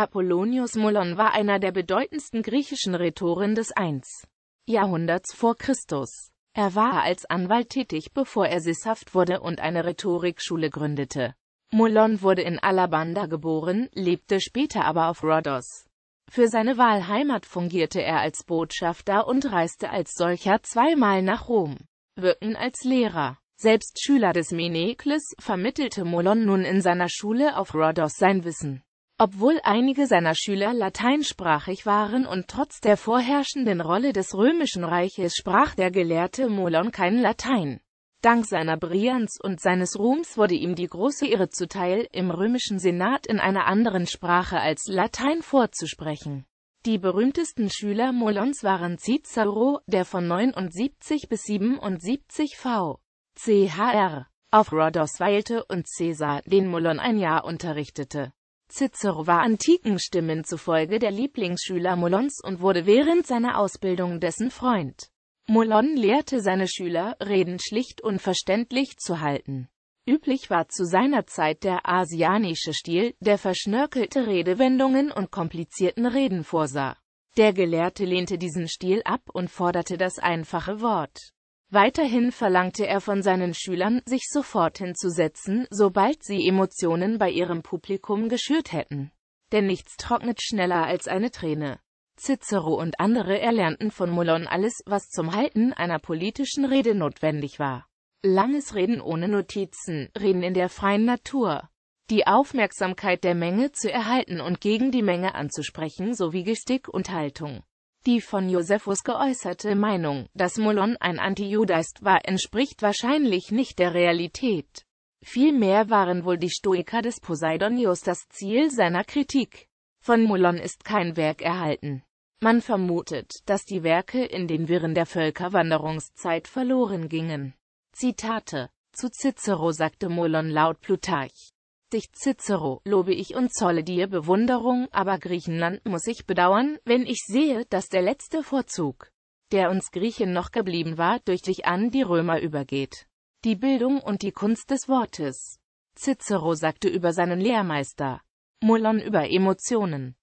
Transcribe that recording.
Apollonius Molon war einer der bedeutendsten griechischen Rhetoren des 1. Jahrhunderts vor Christus. Er war als Anwalt tätig, bevor er sesshaft wurde und eine Rhetorikschule gründete. Molon wurde in Alabanda geboren, lebte später aber auf Rhodos. Für seine Wahlheimat fungierte er als Botschafter und reiste als solcher zweimal nach Rom. Wirken als Lehrer. Selbst Schüler des Menekles vermittelte Molon nun in seiner Schule auf Rhodos sein Wissen. Obwohl einige seiner Schüler lateinsprachig waren und trotz der vorherrschenden Rolle des Römischen Reiches sprach der Gelehrte Molon kein Latein. Dank seiner Brillanz und seines Ruhms wurde ihm die große Ehre zuteil, im römischen Senat in einer anderen Sprache als Latein vorzusprechen. Die berühmtesten Schüler Molons waren Cicero, der von 79 bis 77 v. chr. auf Rhodos weilte und Caesar, den Molon ein Jahr unterrichtete. Cicero war antiken Stimmen zufolge der Lieblingsschüler Molons und wurde während seiner Ausbildung dessen Freund. Molon lehrte seine Schüler, Reden schlicht und verständlich zu halten. Üblich war zu seiner Zeit der asianische Stil, der verschnörkelte Redewendungen und komplizierten Reden vorsah. Der Gelehrte lehnte diesen Stil ab und forderte das einfache Wort. Weiterhin verlangte er von seinen Schülern, sich sofort hinzusetzen, sobald sie Emotionen bei ihrem Publikum geschürt hätten. Denn nichts trocknet schneller als eine Träne. Cicero und andere erlernten von Molon alles, was zum Halten einer politischen Rede notwendig war. Langes Reden ohne Notizen, Reden in der freien Natur. Die Aufmerksamkeit der Menge zu erhalten und gegen die Menge anzusprechen sowie Gestick und Haltung. Die von Josephus geäußerte Meinung, dass Molon ein Antijude ist, war, entspricht wahrscheinlich nicht der Realität. Vielmehr waren wohl die Stoiker des Poseidonius das Ziel seiner Kritik. Von Molon ist kein Werk erhalten. Man vermutet, dass die Werke in den Wirren der Völkerwanderungszeit verloren gingen. Zitate Zu Cicero sagte Molon laut Plutarch, Dich Cicero, lobe ich und zolle dir Bewunderung, aber Griechenland muss ich bedauern, wenn ich sehe, dass der letzte Vorzug, der uns Griechen noch geblieben war, durch dich an die Römer übergeht. Die Bildung und die Kunst des Wortes. Cicero sagte über seinen Lehrmeister Molon über Emotionen.